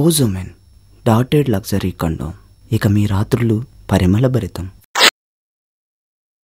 ఓజోమెన్ dotted luxury condom ఇక మీ రాత్రులు పరిమళ భరితం